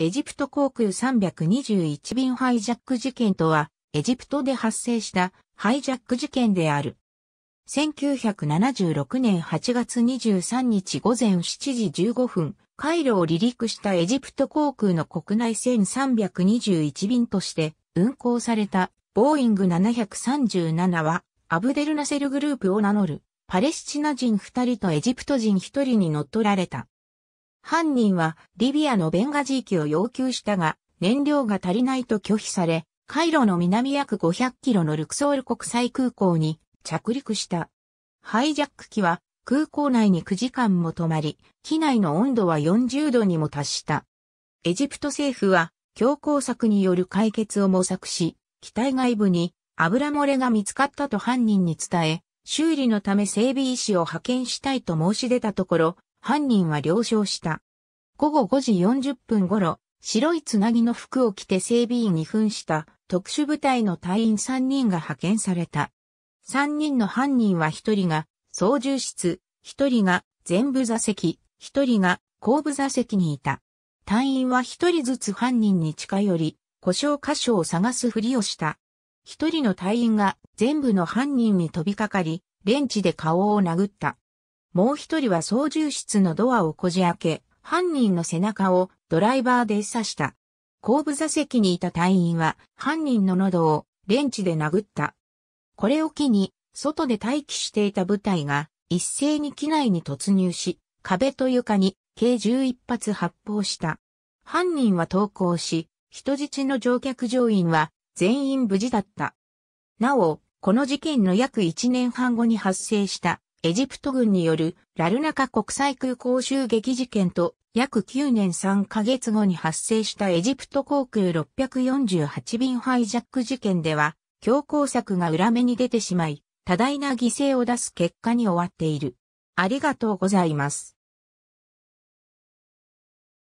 エジプト航空321便ハイジャック事件とは、エジプトで発生したハイジャック事件である。1976年8月23日午前7時15分、カイロを離陸したエジプト航空の国内線321便として運航されたボーイング737は、アブデルナセルグループを名乗るパレスチナ人2人とエジプト人1人に乗っ取られた。犯人はリビアのベンガジー機を要求したが、燃料が足りないと拒否され、カイロの南約500キロのルクソール国際空港に着陸した。ハイジャック機は空港内に9時間も止まり、機内の温度は40度にも達した。エジプト政府は強行策による解決を模索し、機体外部に油漏れが見つかったと犯人に伝え、修理のため整備医師を派遣したいと申し出たところ、犯人は了承した。午後5時40分頃、白いつなぎの服を着て整備員に扮した特殊部隊の隊員3人が派遣された。3人の犯人は1人が操縦室、1人が全部座席、1人が後部座席にいた。隊員は1人ずつ犯人に近寄り、故障箇所を探すふりをした。1人の隊員が全部の犯人に飛びかかり、レンチで顔を殴った。もう一人は操縦室のドアをこじ開け、犯人の背中をドライバーで刺した。後部座席にいた隊員は犯人の喉をレンチで殴った。これを機に、外で待機していた部隊が一斉に機内に突入し、壁と床に計11発発砲した。犯人は投降し、人質の乗客乗員は全員無事だった。なお、この事件の約1年半後に発生したエジプト軍によるラルナカ国際空港襲撃事件と約9年3ヶ月後に発生したエジプト航空648便ハイジャック事件では、強硬策が裏目に出てしまい、多大な犠牲を出す結果に終わっている。ありがとうございます。